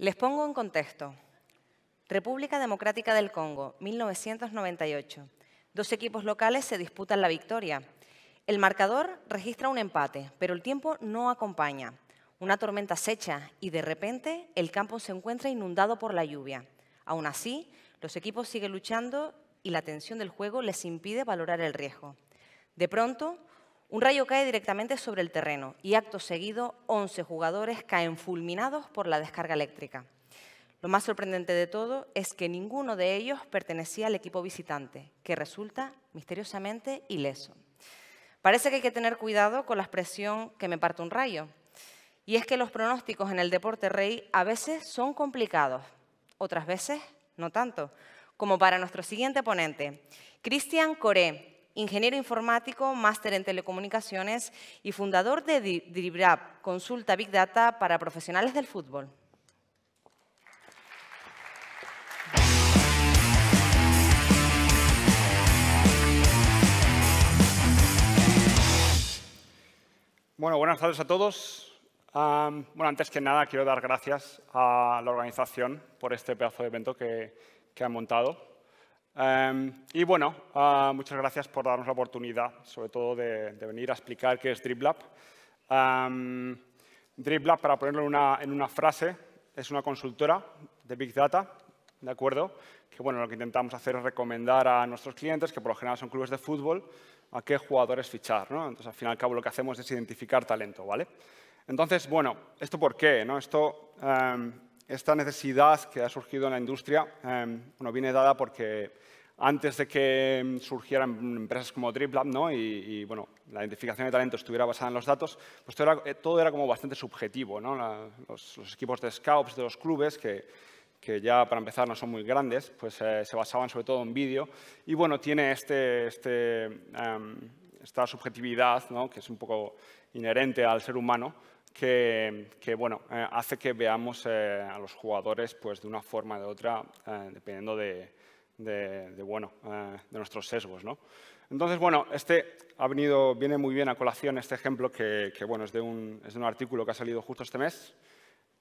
Les pongo en contexto. República Democrática del Congo, 1998. Dos equipos locales se disputan la victoria. El marcador registra un empate, pero el tiempo no acompaña. Una tormenta acecha y de repente el campo se encuentra inundado por la lluvia. Aún así, los equipos siguen luchando y la tensión del juego les impide valorar el riesgo. De pronto, un rayo cae directamente sobre el terreno y acto seguido 11 jugadores caen fulminados por la descarga eléctrica. Lo más sorprendente de todo es que ninguno de ellos pertenecía al equipo visitante, que resulta misteriosamente ileso. Parece que hay que tener cuidado con la expresión que me parte un rayo. Y es que los pronósticos en el deporte rey a veces son complicados, otras veces no tanto, como para nuestro siguiente ponente, Cristian Coré, ingeniero informático, máster en telecomunicaciones y fundador de Dribrap consulta Big Data para profesionales del fútbol. Bueno, buenas tardes a todos. bueno, antes que nada quiero dar gracias a la organización por este pedazo de evento que han montado. Em, y bueno, ah, muchas gracias por darnos la oportunidad, sobre todo de, venir a explicar qué es DripLab. Em, DripLab, para ponerlo en una, en una, frase, es una consultora de Big Data, ¿de acuerdo? Que bueno, lo que intentamos hacer es recomendar a nuestros clientes, que por lo general son clubes de fútbol, a qué jugadores fichar, ¿no? Entonces, al fin y al cabo, lo que hacemos es identificar talento, ¿vale? Entonces, bueno, ¿esto por qué? No? Esto em, esta necesidad que ha surgido en la industria em, viene dada porque antes de que em, surgieran empresas como DripLab ¿no? y, bueno, la identificación de talento estuviera basada en los datos, pues todo era, eh, como bastante subjetivo. ¿no? los, equipos de scouts de los clubes, que, que, ya para empezar no son muy grandes, pues eh, se basaban sobre todo en vídeo. Y bueno, tiene este, este, em, esta subjetividad ¿no? que es un poco inherente al ser humano, que, bueno, eh, hace que veamos eh, a los jugadores pues, de una forma o de otra, eh, dependiendo de, bueno, de nuestros sesgos. ¿no? Entonces, bueno, este ha viene muy bien a colación este ejemplo que, que es de, un, artículo que ha salido justo este mes,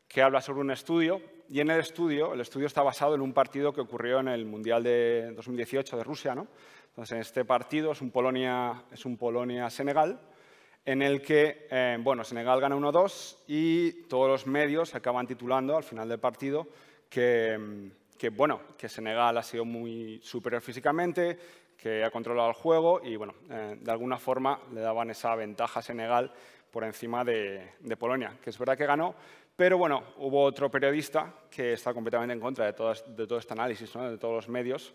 que habla sobre un estudio, y en el estudio, el estudio está basado en un partido que ocurrió en el Mundial de 2018 de Rusia. ¿no? Entonces, este partido es un Polonia-Senegal, en el que eh, bueno, Senegal gana 1-2 y todos los medios acaban titulando al final del partido mm, que, bueno, que Senegal ha sido muy superior físicamente, que ha controlado el juego y bueno, eh, de alguna forma le daban esa ventaja a Senegal por encima de, Polonia, que es verdad que ganó, pero bueno, hubo otro periodista que está completamente en contra de todo, de este análisis, de todos los medios,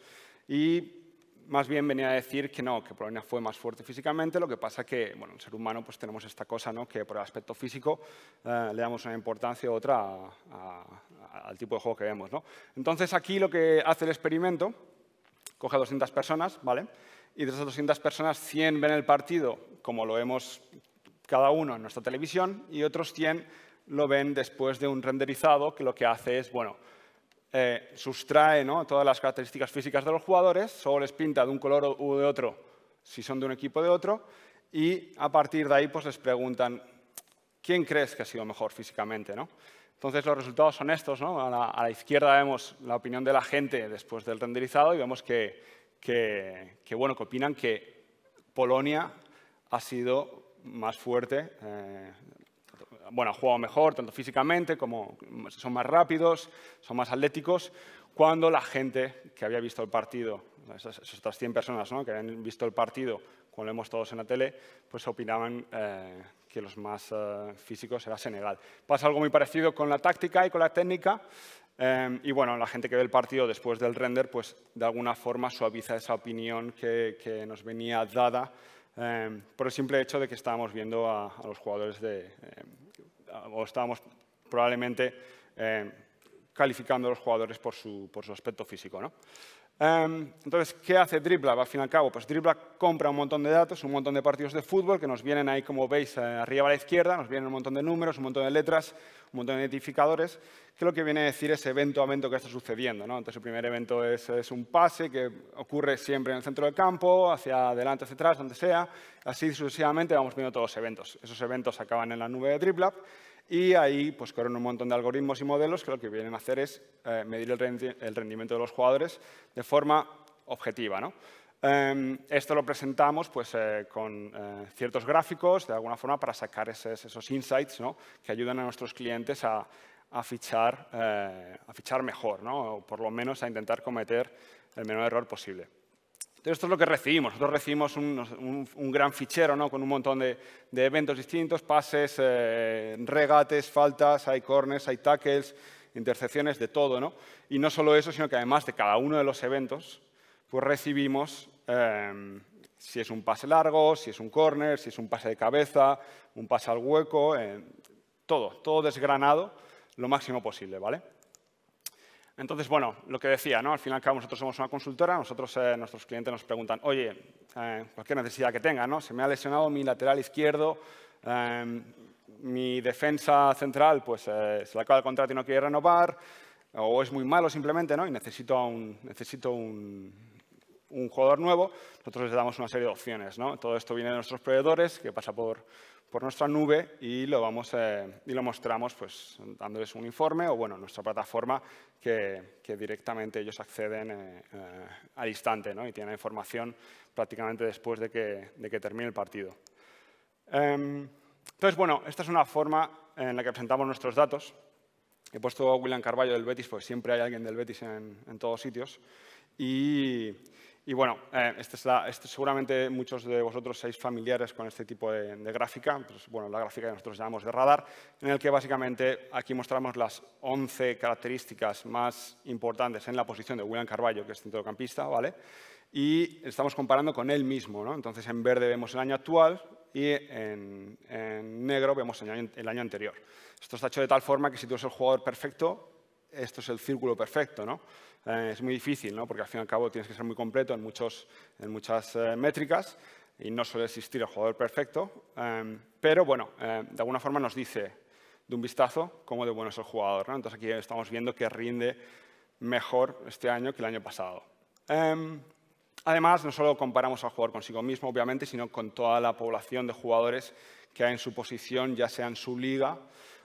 y más bien venía a decir que no, que Polonia fue más fuerte físicamente, lo que pasa que, bueno, el ser humano pues tenemos esta cosa, ¿no? Que por el aspecto físico eh, le damos una importancia u otra al tipo de juego que vemos, ¿no? Entonces aquí lo que hace el experimento, coge a 200 personas, ¿vale? Y de esas 200 personas, 100 ven el partido como lo vemos cada uno en nuestra televisión y otros 100 lo ven después de un renderizado que lo que hace es, bueno, eh, sustrae todas las características físicas de los jugadores, solo les pinta de un color u de otro si son de un equipo o de otro, y a partir de ahí pues, les preguntan quién crees que ha sido mejor físicamente. Entonces los resultados son estos. A, la, izquierda vemos la opinión de la gente después del renderizado y vemos que, bueno, que opinan que Polonia ha sido más fuerte eh, bueno, han jugado mejor, tanto físicamente como son más rápidos, son más atléticos, cuando la gente que había visto el partido, esas, otras 100 personas ¿no? que habían visto el partido, cuando lo vemos todos en la tele, pues opinaban eh, que los más eh, físicos era Senegal. Pasa algo muy parecido con la táctica y con la técnica, eh, y bueno, la gente que ve el partido después del render, pues de alguna forma suaviza esa opinión que, nos venía dada por el simple hecho de que estábamos viendo a, los jugadores de, o estábamos probablemente eh, calificando a los jugadores por su, por su aspecto físico. ¿no? Em, entonces, ¿qué hace DribLab al fin y al cabo? Pues DribLab compra un montón de datos, un montón de partidos de fútbol que nos vienen ahí, como veis, eh, arriba a la izquierda, nos vienen un montón de números, un montón de letras, un montón de identificadores, que lo que viene a decir es evento a evento que está sucediendo. Entonces, el primer evento es, un pase que ocurre siempre en el centro del campo, hacia adelante, hacia atrás, donde sea. Así sucesivamente vamos viendo todos los eventos. Esos eventos acaban en la nube de DribLab y ahí pues, corren un montón de algoritmos y modelos que lo que vienen a hacer es eh, medir el, rendimiento de los jugadores de forma objetiva. Em, esto lo presentamos pues, eh, con eh, ciertos gráficos, de alguna forma, para sacar esos, insights que ayudan a nuestros clientes a, a, fichar, mejor, o por lo menos a intentar cometer el menor error posible. Entonces, esto es lo que recibimos. Nosotros recibimos un, gran fichero ¿no? con un montón de, eventos distintos, pases, eh, regates, faltas, hay corners, hay tackles, intercepciones, de todo. ¿no? Y no solo eso, sino que además de cada uno de los eventos, pues recibimos em, si es un pase largo, si es un corner, si es un pase de cabeza, un pase al hueco, eh, todo, todo desgranado lo máximo posible, ¿vale? Entonces, bueno, lo que decía, ¿no? al final cabo nosotros somos una consultora, nosotros, eh, nuestros clientes nos preguntan, oye, eh, cualquier necesidad que tenga, ¿no? se me ha lesionado mi lateral izquierdo, em, mi defensa central pues, eh, se le acaba el contrato y no quiere renovar, o es muy malo simplemente ¿no? y necesito un, necesito un, un jugador nuevo, nosotros les damos una serie de opciones. ¿no? Todo esto viene de nuestros proveedores, que pasa por, por nuestra nube y lo, vamos, eh, y lo mostramos pues, dándoles un informe o bueno, nuestra plataforma que, que directamente ellos acceden eh, eh al instante ¿no? y tienen la información prácticamente después de que, de que termine el partido. Em, entonces, bueno, esta es una forma en la que presentamos nuestros datos. He puesto a William Carballo del Betis porque siempre hay alguien del Betis en, en todos sitios. Y y bueno, eh, este este seguramente muchos de vosotros seáis familiares con este tipo de, gráfica, pues bueno, la gráfica que nosotros llamamos de radar, en el que básicamente aquí mostramos las 11 características más importantes en la posición de William Carballo, que es centrocampista, ¿vale? Y estamos comparando con él mismo, Entonces en verde vemos el año actual y en, negro vemos el año, el año anterior. Esto está hecho de tal forma que si tú eres el jugador perfecto, esto es el círculo perfecto, ¿no? Eh, es muy difícil, ¿no? Porque al fin y al cabo tienes que ser muy completo en, muchos, en muchas eh, métricas y no suele existir el jugador perfecto. Em, pero bueno, em, de alguna forma nos dice de un vistazo cómo de bueno es el jugador. ¿no? Entonces aquí estamos viendo que rinde mejor este año que el año pasado. Em, además, no solo comparamos al jugador consigo mismo, obviamente, sino con toda la población de jugadores que hay en su posición, ya sea en su liga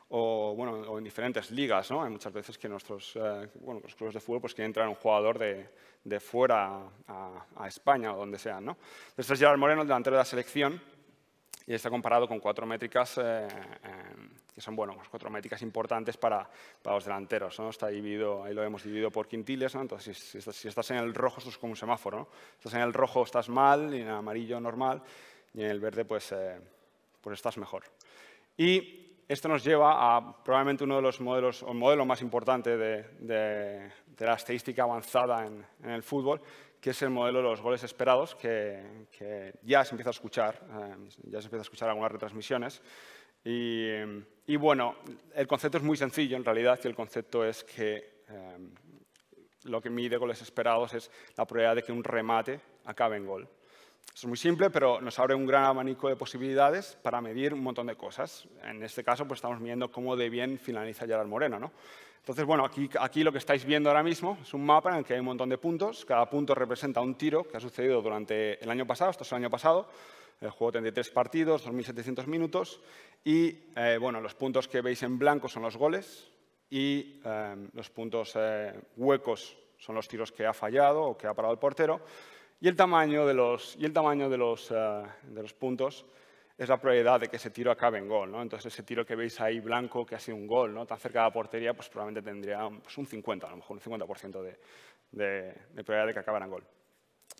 o, bueno, o en diferentes ligas. ¿no? Hay muchas veces que nuestros eh, bueno, los clubes de fútbol pues, quieren traer un jugador de, de fuera a, España o donde sea. ¿no? Este es Gerard Moreno, el delantero de la selección, y está comparado con cuatro métricas eh, que son bueno, pues, cuatro métricas importantes para, para los delanteros. Está dividido, ahí lo hemos dividido por quintiles, ¿no? entonces si, estás, en el rojo esto es como un semáforo. Si estás en el rojo estás mal, y en el amarillo normal, y en el verde pues, eh, pues estás mejor. Y esto nos lleva a probablemente uno de los modelos, modelo más importante de, la estadística avanzada en, el fútbol, que es el modelo de los goles esperados, que, ya se empieza a escuchar, eh, ya se empieza a escuchar algunas retransmisiones. Y, bueno, el concepto es muy sencillo en realidad, que el concepto es que eh, lo que mide goles esperados es la probabilidad de que un remate acabe en gol. Es muy simple, pero nos abre un gran abanico de posibilidades para medir un montón de cosas. En este caso, pues estamos midiendo cómo de bien finaliza Gerard Moreno. ¿no? Entonces, bueno, aquí, lo que estáis viendo ahora mismo es un mapa en el que hay un montón de puntos. Cada punto representa un tiro que ha sucedido durante el año pasado, esto es el año pasado, el juego tres partidos, 2.700 minutos. Y eh, bueno, los puntos que veis en blanco son los goles y eh, los puntos eh, huecos son los tiros que ha fallado o que ha parado el portero. Y el tamaño de los, y el tamaño de los, eh, de los puntos es la probabilidad de que ese tiro acabe en gol. ¿no? Entonces, ese tiro que veis ahí blanco, que ha sido un gol, ¿no? tan cerca de la portería, pues probablemente tendría pues, un 50, a lo mejor un 50% de, de, de, probabilidad de que acabara en gol.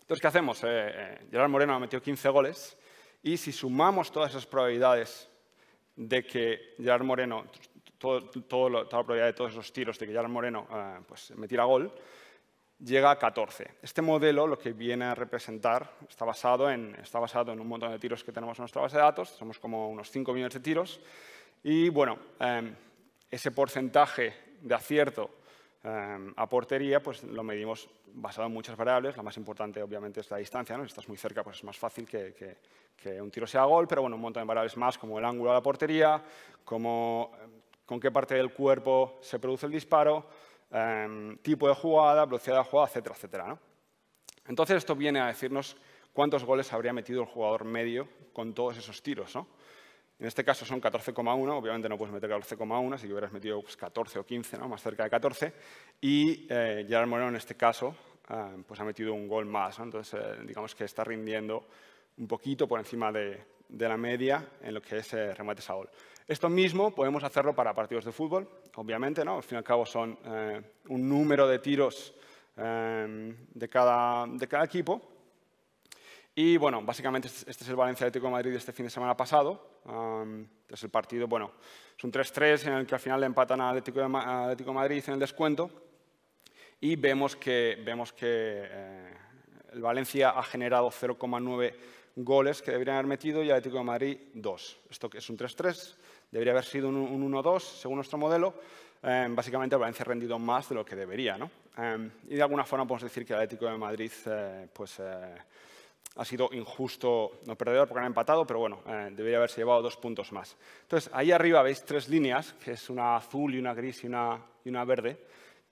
Entonces, ¿qué hacemos? Eh, eh, Gerard Moreno ha metido 15 goles y si sumamos todas esas probabilidades de que Gerard Moreno, toda la probabilidad de todos esos tiros de que Gerard Moreno pues, metiera gol, llega a 14. Este modelo lo que viene a representar está basado en, está basado en un montón de tiros que tenemos en nuestra base de datos, somos como unos 5 millones de tiros, y bueno, em, ese porcentaje de acierto em, a portería pues lo medimos basado en muchas variables, la más importante obviamente es la distancia, ¿no? si estás muy cerca pues es más fácil que, que, un tiro sea gol, pero bueno, un montón de variables más como el ángulo de la portería, como em, con qué parte del cuerpo se produce el disparo, Em, tipo de jugada, velocidad de jugada, etcétera, etcétera. ¿no? Entonces esto viene a decirnos cuántos goles habría metido el jugador medio con todos esos tiros. ¿no? En este caso son 14,1, obviamente no puedes meter 14,1, así que hubieras metido 14 pues, o 15, ¿no? más cerca de 14. Y eh, Gerard Moreno en este caso em, pues ha metido un gol más, entonces eh, digamos que está rindiendo un poquito por encima de, de la media en lo que es eh, remates a gol. Esto mismo podemos hacerlo para partidos de fútbol, obviamente, ¿no? Al fin y al cabo son eh, un número de tiros em, de cada, de, cada, equipo. Y bueno, básicamente este, este es el Valencia Atlético Madrid este fin de semana pasado. es el partido, bueno, es un 3-3 en el que al final le empatan a Atlético de, Madrid en el descuento. Y vemos que, vemos que eh, el Valencia ha generado 0,9 goles que deberían haber metido y Atlético de Madrid 2. Esto que es un 3-3, debería haber sido un, 1-2 según nuestro modelo. Em, básicamente Valencia ha rendido más de lo que debería. Em, y de alguna forma podemos decir que el Atlético de Madrid eh, pues, eh, ha sido injusto, no perdedor porque han empatado, pero bueno, eh, debería haberse llevado dos puntos más. Entonces, ahí arriba veis tres líneas, que es una azul y una gris y una, y una verde,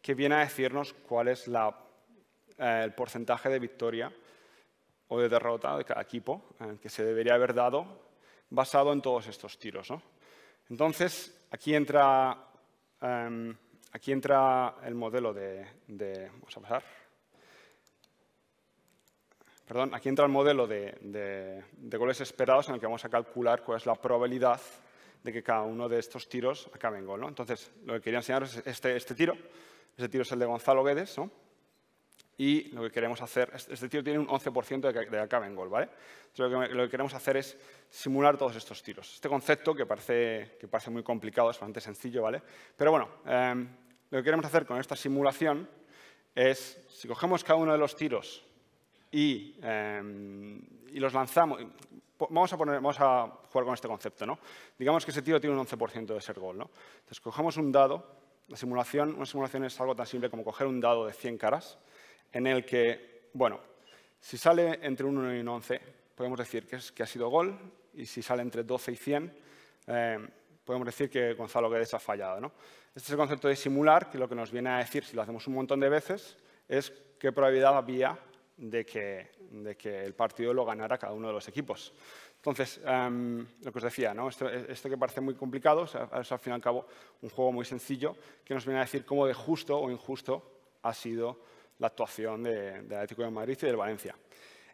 que viene a decirnos cuál es la, el porcentaje de victoria o de derrota de cada equipo eh, que se debería haber dado basado en todos estos tiros. ¿no? Entonces, aquí entra, em, aquí entra el modelo de, Vamos a pasar. Perdón, aquí entra el modelo de, goles esperados en el que vamos a calcular cuál es la probabilidad de que cada uno de estos tiros acabe en gol. ¿no? Entonces, lo que quería enseñaros es este, este tiro. Este tiro es el de Gonzalo Guedes, ¿no? y lo que queremos hacer, este tiro tiene un 11% de, de acabe en gol, ¿vale? Entonces lo que, queremos hacer es simular todos estos tiros. Este concepto que parece, que parece muy complicado, es bastante sencillo, ¿vale? Pero bueno, em, lo que queremos hacer con esta simulación es, si cogemos cada uno de los tiros y, em, y los lanzamos, vamos a, vamos a jugar con este concepto, ¿no? Digamos que ese tiro tiene un 11% de ser gol, ¿no? Entonces cogemos un dado, la simulación, una simulación es algo tan simple como coger un dado de 100 caras, en el que, bueno, si sale entre 1 y 11, podemos decir que, es, que ha sido gol, y si sale entre 12 y 100, eh, podemos decir que Gonzalo Guedes ha fallado. ¿no? Este es el concepto de simular, que lo que nos viene a decir, si lo hacemos un montón de veces, es qué probabilidad había de que, de que el partido lo ganara cada uno de los equipos. Entonces, em, lo que os decía, ¿no? esto, esto, que parece muy complicado es al fin y al cabo un juego muy sencillo que nos viene a decir cómo de justo o injusto ha sido la actuación del de Atlético de Madrid y del Valencia.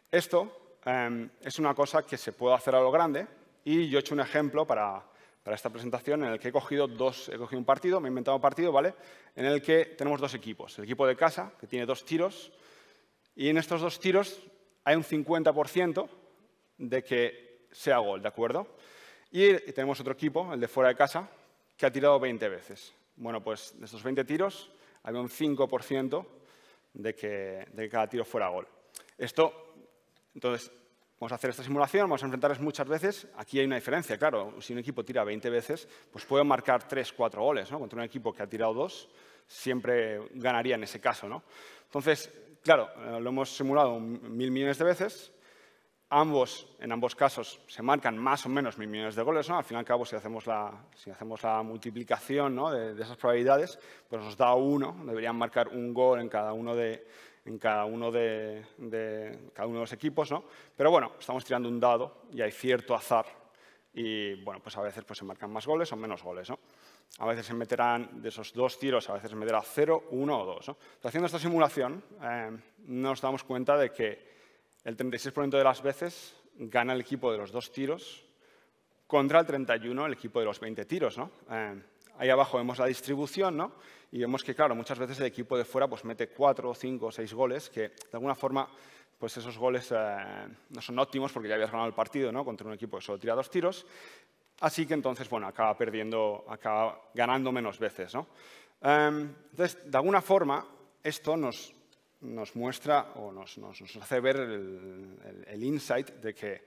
Esto em, es una cosa que se puede hacer a lo grande y yo he hecho un ejemplo para, esta presentación en el que he cogido, dos, he cogido un partido, me he inventado un partido, ¿vale? En el que tenemos dos equipos. El equipo de casa, que tiene dos tiros, y en estos dos tiros hay un 50% de que sea gol, ¿de acuerdo? Y tenemos otro equipo, el de fuera de casa, que ha tirado 20 veces. Bueno, pues de estos 20 tiros, había un 5% de que, cada tiro fuera gol. Esto, entonces, vamos a hacer esta simulación, vamos a enfrentarles muchas veces. Aquí hay una diferencia, claro. Si un equipo tira 20 veces, pues puede marcar 3, 4 goles. ¿no? Contra un equipo que ha tirado dos, siempre ganaría en ese caso. ¿no? Entonces, claro, eh, lo hemos simulado mil millones de veces. Ambos, en ambos casos, se marcan más o menos mil millones de goles. ¿no? Al fin y al cabo, si hacemos la, si hacemos la multiplicación de, esas probabilidades, pues nos da uno. Deberían marcar un gol en cada uno de, en cada uno de, de cada uno de los equipos. ¿no? Pero bueno, estamos tirando un dado y hay cierto azar. Y bueno, pues a veces pues, se marcan más goles o menos goles. ¿no? A veces se meterán de esos dos tiros, a veces se meterá 0, 1 o 2. Haciendo esta simulación, eh, nos damos cuenta de que el 36% de las veces gana el equipo de los dos tiros contra el 31% el equipo de los 20 tiros. Eh, ahí abajo vemos la distribución y vemos que, claro, muchas veces el equipo de fuera pues, mete cinco o seis goles que, de alguna forma, pues esos goles eh, no son óptimos porque ya habías ganado el partido ¿no? contra un equipo que solo tira dos tiros. Así que entonces, bueno, acaba perdiendo, acaba ganando menos veces. Eh, entonces, de alguna forma, esto nos, nos muestra o nos, hace ver el, insight de que,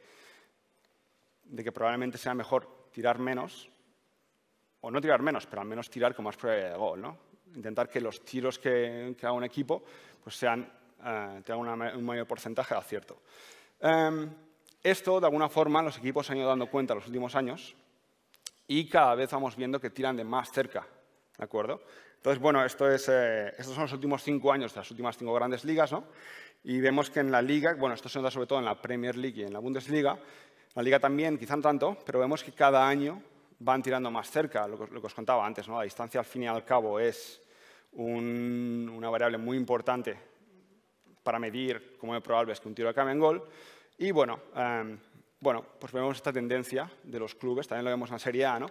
de que probablemente sea mejor tirar menos, o no tirar menos, pero al menos tirar con más probabilidad de gol. ¿no? Intentar que los tiros que, haga un equipo pues sean, eh, tengan un mayor porcentaje de acierto. Em, esto, de alguna forma, los equipos se han ido dando cuenta en los últimos años y cada vez vamos viendo que tiran de más cerca. ¿De acuerdo? Entonces, bueno, eh, estos son los últimos cinco años de las últimas cinco grandes ligas, ¿no? Y vemos que en la liga, bueno, esto se nota sobre todo en la Premier League y en la Bundesliga, la liga también, quizá no tanto, pero vemos que cada año van tirando más cerca, lo que, os contaba antes, ¿no? La distancia al fin y al cabo es una variable muy importante para medir cómo es probable es que un tiro acabe en gol. Y bueno, em, bueno, pues vemos esta tendencia de los clubes, también lo vemos en la Serie A, ¿no?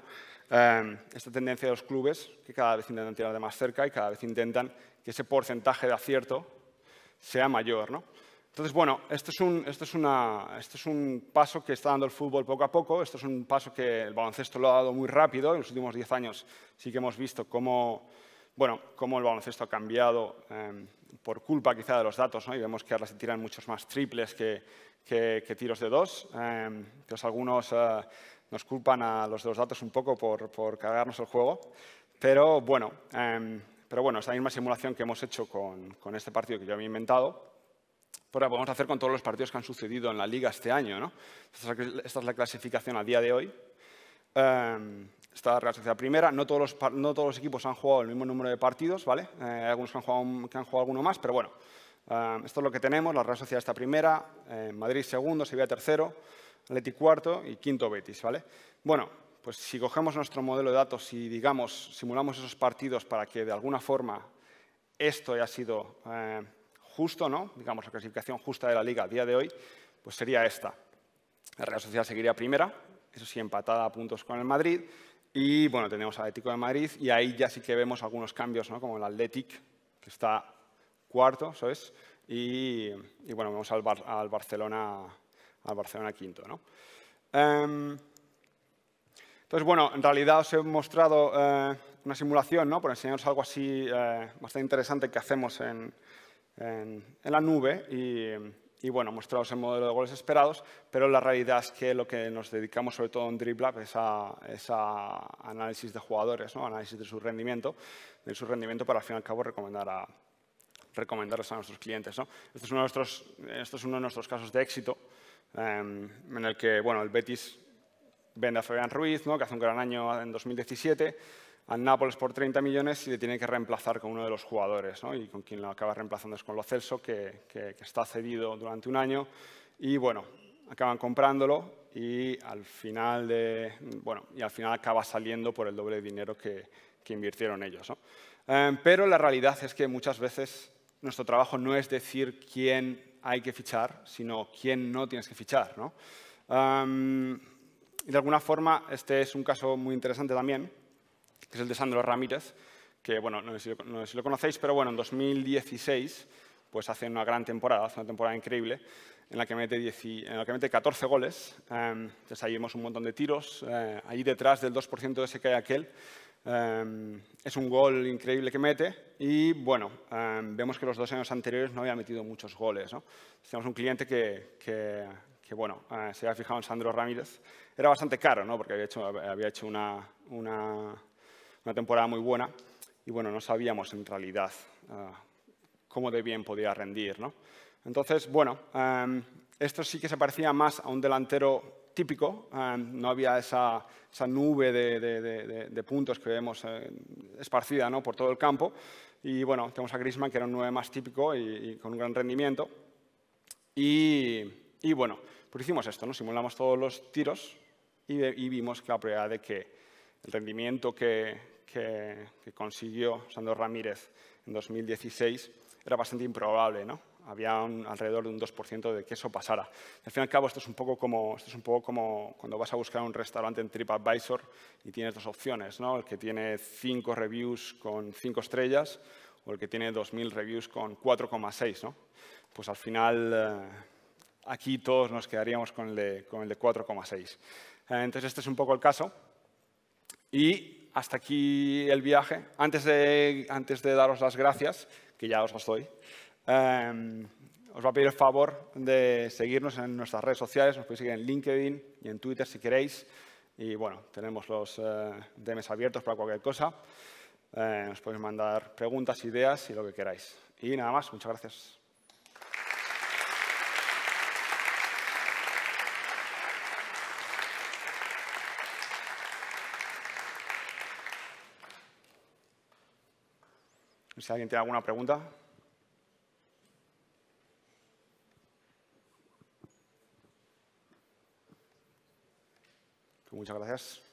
Em, esta tendencia de los clubes que cada vez intentan tirar de más cerca y cada vez intentan que ese porcentaje de acierto sea mayor, ¿no? Entonces, bueno, esto es, un, esto, es una, es un paso que está dando el fútbol poco a poco, esto es un paso que el baloncesto lo ha dado muy rápido, en los últimos 10 años sí que hemos visto cómo, bueno, cómo el baloncesto ha cambiado em, por culpa quizá de los datos, ¿no? y vemos que ahora se tiran muchos más triples que, que, tiros de dos. que em, pues algunos eh, nos culpan a los de los datos un poco por, cargarnos el juego. Pero bueno, eh, pero bueno, misma simulación que hemos hecho con, este partido que yo había inventado. pero pues podemos hacer con todos los partidos que han sucedido en la liga este año. ¿no? Esta es la clasificación al día de hoy. Esta em, esta la Sociedad Primera. No todos, los, no todos los equipos han jugado el mismo número de partidos, ¿vale? Eh, algunos han, jugado, que han jugado alguno más, pero bueno, Ah, esto es lo que tenemos, la Real Sociedad está primera, eh, Madrid segundo, Sevilla tercero, Atleti cuarto y quinto Betis, ¿vale? Bueno, pues si cogemos nuestro modelo de datos y, digamos, simulamos esos partidos para que de alguna forma esto haya sido eh, justo, ¿no? Digamos, la clasificación justa de la Liga a día de hoy, pues sería esta. La Real Sociedad seguiría primera, eso sí, empatada a puntos con el Madrid, y bueno, tenemos Atlético de Madrid, y ahí ya sí que vemos algunos cambios, ¿no? Como el Athletic, que está cuarto, ¿sabes? Y, y bueno, vamos al, bar, al, Barcelona, al Barcelona quinto, ¿no? Em, entonces, bueno, en realidad os he mostrado eh, una simulación, ¿no? Por enseñaros algo así eh, bastante interesante que hacemos en, la nube y, y, bueno, mostraros el modelo de goles esperados, pero la realidad es que lo que nos dedicamos sobre todo en DribLab es a, es a análisis de jugadores, ¿no? Análisis de su rendimiento, de su rendimiento para al fin y al cabo recomendar a, recomendarles a nuestros clientes. ¿no? Este, es uno de nuestros, este es uno de nuestros casos de éxito em, en el que bueno, el Betis vende a Fabián Ruiz, ¿no? que hace un gran año en 2017, al Nápoles por 30 millones y le tiene que reemplazar con uno de los jugadores. ¿no? Y con quien lo acaba reemplazando es con Lo Celso, que, está cedido durante un año. Y bueno, acaban comprándolo y al final, de, bueno, y al final acaba saliendo por el doble de dinero que, invirtieron ellos. Em, pero la realidad es que muchas veces nuestro trabajo no es decir quién hay que fichar, sino quién no tienes que fichar. y de alguna forma, este es un caso muy interesante también, que es el de Sandro Ramírez, que bueno, no sé, si lo, conocéis, pero bueno, en 2016 pues hace una gran temporada, hace una temporada increíble, en la que mete, 14 goles. ahí vemos un montón de tiros, eh, ahí detrás del 2% de ese que hay aquel. Em, es un gol increíble que mete y bueno, em, vemos que los dos años anteriores no había metido muchos goles. ¿no? un cliente que, bueno, eh, se había fijado en Sandro Ramírez. Era bastante caro, ¿no? porque había hecho, una, temporada muy buena y bueno, no sabíamos en realidad eh, cómo de bien podía rendir. ¿no? Entonces, bueno, em, esto sí que se parecía más a un delantero típico, eh, no había esa, nube de, puntos que vemos eh, esparcida por todo el campo. Y bueno, tenemos a Griezmann, que era un 9 más típico y, con un gran rendimiento. Y, bueno, pues hicimos esto, ¿no? simulamos todos los tiros y, vimos que la probabilidad de que el rendimiento que, consiguió Sandor Ramírez en 2016 era bastante improbable, ¿no? había alrededor de un 2% de que eso pasara. Al fin y al cabo, esto es, un poco como, es un poco como cuando vas a buscar un restaurante en TripAdvisor y tienes dos opciones, ¿no? el que tiene 5 reviews con 5 estrellas o el que tiene 2.000 reviews con 4,6. ¿no? Pues al final, eh, aquí todos nos quedaríamos con el de, de 4,6. entonces, este es un poco el caso. Y hasta aquí el viaje. Antes de, antes de daros las gracias, que ya os las doy, Em, os va a pedir el favor de seguirnos en nuestras redes sociales. Nos podéis seguir en LinkedIn y en Twitter si queréis. Y bueno, tenemos los demes eh, DMs abiertos para cualquier cosa. nos eh, podéis mandar preguntas, ideas y lo que queráis. Y nada más, muchas gracias. Si alguien tiene alguna pregunta. muchas gracias.